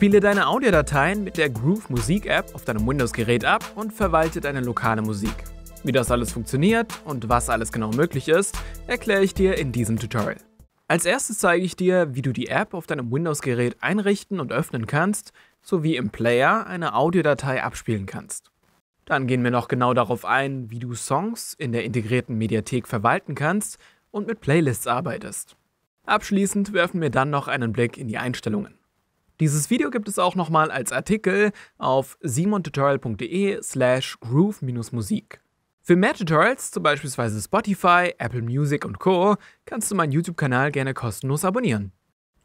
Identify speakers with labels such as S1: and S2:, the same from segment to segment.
S1: Spiele deine Audiodateien mit der Groove Musik App auf deinem Windows-Gerät ab und verwalte deine lokale Musik. Wie das alles funktioniert und was alles genau möglich ist, erkläre ich dir in diesem Tutorial. Als erstes zeige ich dir, wie du die App auf deinem Windows-Gerät einrichten und öffnen kannst, sowie im Player eine Audiodatei abspielen kannst. Dann gehen wir noch genau darauf ein, wie du Songs in der integrierten Mediathek verwalten kannst und mit Playlists arbeitest. Abschließend werfen wir dann noch einen Blick in die Einstellungen. Dieses Video gibt es auch nochmal als Artikel auf simontutorial.de slash groove-musik. Für mehr Tutorials, zum Beispiel Spotify, Apple Music und Co., kannst du meinen YouTube-Kanal gerne kostenlos abonnieren.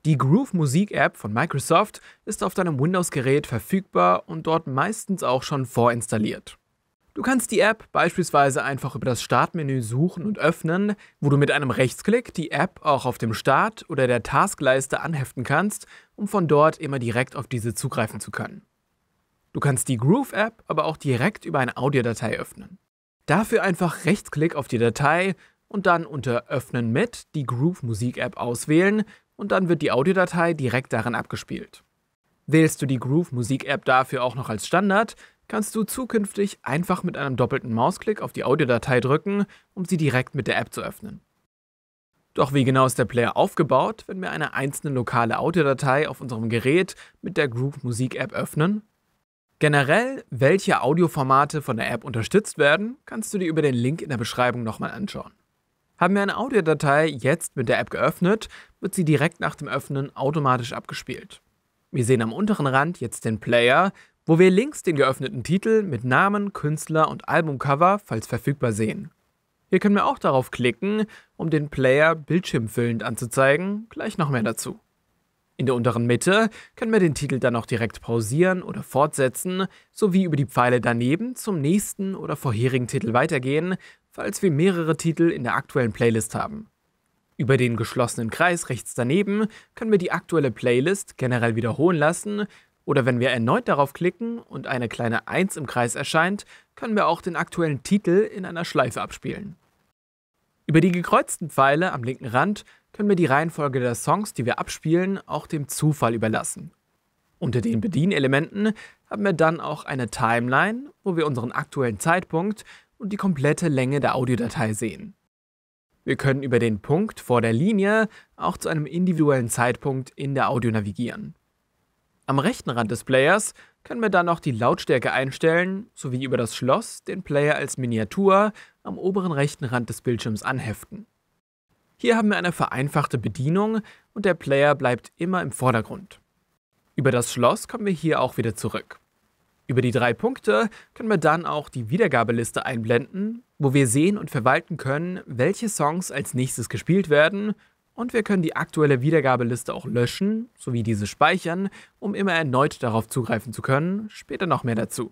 S1: Die Groove Musik App von Microsoft ist auf deinem Windows-Gerät verfügbar und dort meistens auch schon vorinstalliert. Du kannst die App beispielsweise einfach über das Startmenü suchen und öffnen, wo du mit einem Rechtsklick die App auch auf dem Start- oder der Taskleiste anheften kannst, um von dort immer direkt auf diese zugreifen zu können. Du kannst die Groove-App aber auch direkt über eine Audiodatei öffnen. Dafür einfach Rechtsklick auf die Datei und dann unter Öffnen mit die Groove Musik App auswählen und dann wird die Audiodatei direkt darin abgespielt. Wählst du die Groove Musik App dafür auch noch als Standard, kannst du zukünftig einfach mit einem doppelten Mausklick auf die Audiodatei drücken, um sie direkt mit der App zu öffnen. Doch wie genau ist der Player aufgebaut, wenn wir eine einzelne lokale Audiodatei auf unserem Gerät mit der Groove Musik App öffnen? Generell, welche Audioformate von der App unterstützt werden, kannst du dir über den Link in der Beschreibung nochmal anschauen. Haben wir eine Audiodatei jetzt mit der App geöffnet, wird sie direkt nach dem Öffnen automatisch abgespielt. Wir sehen am unteren Rand jetzt den Player wo wir links den geöffneten Titel mit Namen, Künstler und Albumcover, falls verfügbar, sehen. Hier können wir auch darauf klicken, um den Player bildschirmfüllend anzuzeigen, gleich noch mehr dazu. In der unteren Mitte können wir den Titel dann auch direkt pausieren oder fortsetzen, sowie über die Pfeile daneben zum nächsten oder vorherigen Titel weitergehen, falls wir mehrere Titel in der aktuellen Playlist haben. Über den geschlossenen Kreis rechts daneben können wir die aktuelle Playlist generell wiederholen lassen oder wenn wir erneut darauf klicken und eine kleine 1 im Kreis erscheint, können wir auch den aktuellen Titel in einer Schleife abspielen. Über die gekreuzten Pfeile am linken Rand können wir die Reihenfolge der Songs, die wir abspielen, auch dem Zufall überlassen. Unter den Bedienelementen haben wir dann auch eine Timeline, wo wir unseren aktuellen Zeitpunkt und die komplette Länge der Audiodatei sehen. Wir können über den Punkt vor der Linie auch zu einem individuellen Zeitpunkt in der Audio navigieren. Am rechten Rand des Players können wir dann noch die Lautstärke einstellen, sowie über das Schloss den Player als Miniatur am oberen rechten Rand des Bildschirms anheften. Hier haben wir eine vereinfachte Bedienung und der Player bleibt immer im Vordergrund. Über das Schloss kommen wir hier auch wieder zurück. Über die drei Punkte können wir dann auch die Wiedergabeliste einblenden, wo wir sehen und verwalten können, welche Songs als nächstes gespielt werden und wir können die aktuelle Wiedergabeliste auch löschen, sowie diese speichern, um immer erneut darauf zugreifen zu können, später noch mehr dazu.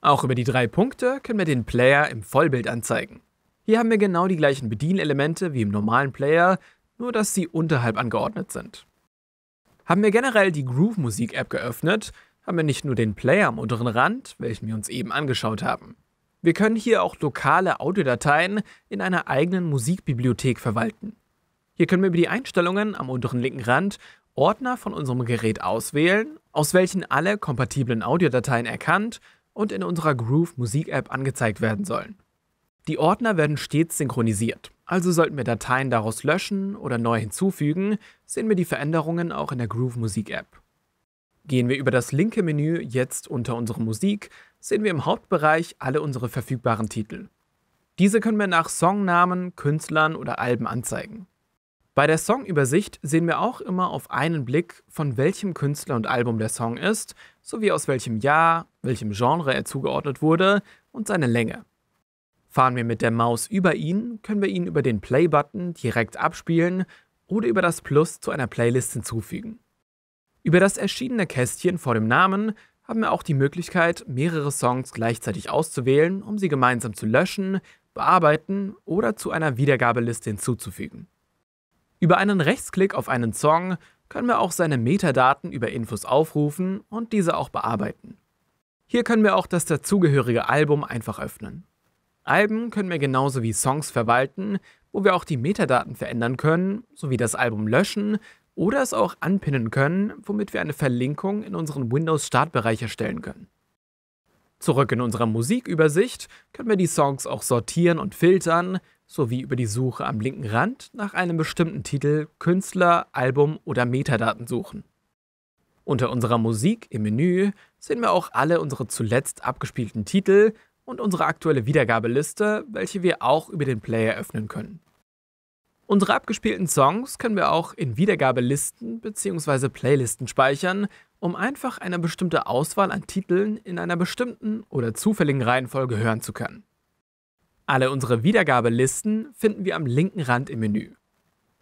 S1: Auch über die drei Punkte können wir den Player im Vollbild anzeigen. Hier haben wir genau die gleichen Bedienelemente wie im normalen Player, nur dass sie unterhalb angeordnet sind. Haben wir generell die Groove Musik App geöffnet, haben wir nicht nur den Player am unteren Rand, welchen wir uns eben angeschaut haben. Wir können hier auch lokale Audiodateien in einer eigenen Musikbibliothek verwalten. Hier können wir über die Einstellungen am unteren linken Rand Ordner von unserem Gerät auswählen, aus welchen alle kompatiblen Audiodateien erkannt und in unserer Groove Musik App angezeigt werden sollen. Die Ordner werden stets synchronisiert, also sollten wir Dateien daraus löschen oder neu hinzufügen, sehen wir die Veränderungen auch in der Groove Musik App. Gehen wir über das linke Menü jetzt unter unsere Musik, sehen wir im Hauptbereich alle unsere verfügbaren Titel. Diese können wir nach Songnamen, Künstlern oder Alben anzeigen. Bei der Songübersicht sehen wir auch immer auf einen Blick, von welchem Künstler und Album der Song ist, sowie aus welchem Jahr, welchem Genre er zugeordnet wurde und seine Länge. Fahren wir mit der Maus über ihn, können wir ihn über den Play-Button direkt abspielen oder über das Plus zu einer Playlist hinzufügen. Über das erschienene Kästchen vor dem Namen haben wir auch die Möglichkeit, mehrere Songs gleichzeitig auszuwählen, um sie gemeinsam zu löschen, bearbeiten oder zu einer Wiedergabeliste hinzuzufügen. Über einen Rechtsklick auf einen Song können wir auch seine Metadaten über Infos aufrufen und diese auch bearbeiten. Hier können wir auch das dazugehörige Album einfach öffnen. Alben können wir genauso wie Songs verwalten, wo wir auch die Metadaten verändern können, sowie das Album löschen oder es auch anpinnen können, womit wir eine Verlinkung in unseren Windows-Startbereich erstellen können. Zurück in unserer Musikübersicht können wir die Songs auch sortieren und filtern sowie über die Suche am linken Rand nach einem bestimmten Titel, Künstler, Album oder Metadaten suchen. Unter unserer Musik im Menü sehen wir auch alle unsere zuletzt abgespielten Titel und unsere aktuelle Wiedergabeliste, welche wir auch über den Player öffnen können. Unsere abgespielten Songs können wir auch in Wiedergabelisten bzw. Playlisten speichern, um einfach eine bestimmte Auswahl an Titeln in einer bestimmten oder zufälligen Reihenfolge hören zu können. Alle unsere Wiedergabelisten finden wir am linken Rand im Menü.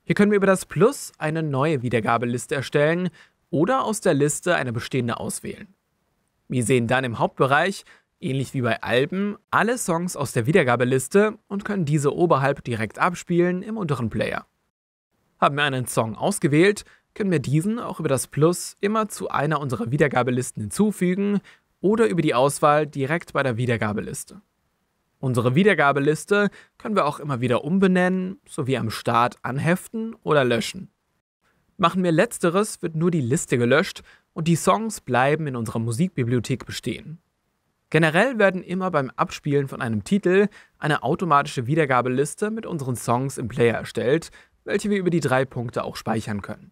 S1: Hier können wir über das Plus eine neue Wiedergabeliste erstellen oder aus der Liste eine bestehende auswählen. Wir sehen dann im Hauptbereich, ähnlich wie bei Alben, alle Songs aus der Wiedergabeliste und können diese oberhalb direkt abspielen im unteren Player. Haben wir einen Song ausgewählt, können wir diesen auch über das Plus immer zu einer unserer Wiedergabelisten hinzufügen oder über die Auswahl direkt bei der Wiedergabeliste. Unsere Wiedergabeliste können wir auch immer wieder umbenennen sowie am Start anheften oder löschen. Machen wir letzteres, wird nur die Liste gelöscht und die Songs bleiben in unserer Musikbibliothek bestehen. Generell werden immer beim Abspielen von einem Titel eine automatische Wiedergabeliste mit unseren Songs im Player erstellt, welche wir über die drei Punkte auch speichern können.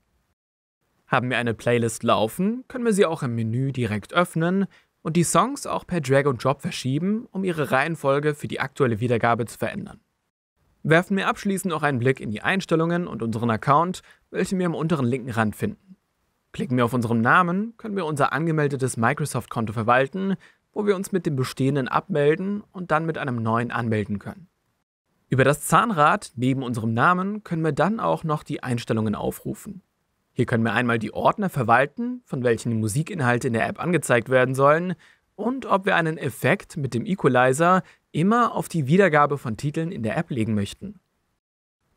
S1: Haben wir eine Playlist laufen, können wir sie auch im Menü direkt öffnen und die Songs auch per Drag und Drop verschieben, um ihre Reihenfolge für die aktuelle Wiedergabe zu verändern. Werfen wir abschließend noch einen Blick in die Einstellungen und unseren Account, welche wir am unteren linken Rand finden. Klicken wir auf unseren Namen, können wir unser angemeldetes Microsoft-Konto verwalten, wo wir uns mit dem bestehenden abmelden und dann mit einem neuen anmelden können. Über das Zahnrad neben unserem Namen können wir dann auch noch die Einstellungen aufrufen. Hier können wir einmal die Ordner verwalten, von welchen Musikinhalte in der App angezeigt werden sollen und ob wir einen Effekt mit dem Equalizer immer auf die Wiedergabe von Titeln in der App legen möchten.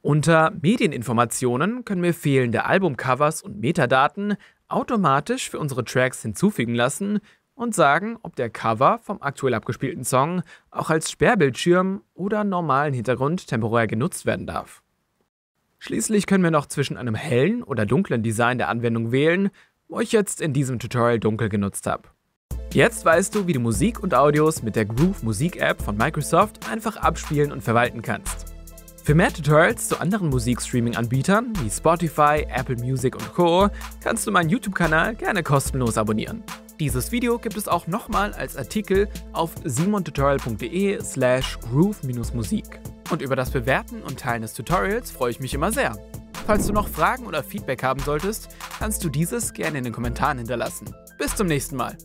S1: Unter Medieninformationen können wir fehlende Albumcovers und Metadaten automatisch für unsere Tracks hinzufügen lassen und sagen, ob der Cover vom aktuell abgespielten Song auch als Sperrbildschirm oder normalen Hintergrund temporär genutzt werden darf. Schließlich können wir noch zwischen einem hellen oder dunklen Design der Anwendung wählen, wo ich jetzt in diesem Tutorial dunkel genutzt habe. Jetzt weißt du, wie du Musik und Audios mit der Groove Musik App von Microsoft einfach abspielen und verwalten kannst. Für mehr Tutorials zu anderen Musikstreaming-Anbietern wie Spotify, Apple Music und Co. kannst du meinen YouTube-Kanal gerne kostenlos abonnieren. Dieses Video gibt es auch nochmal als Artikel auf simontutorial.de slash groove-musik. Und über das Bewerten und Teilen des Tutorials freue ich mich immer sehr. Falls du noch Fragen oder Feedback haben solltest, kannst du dieses gerne in den Kommentaren hinterlassen. Bis zum nächsten Mal.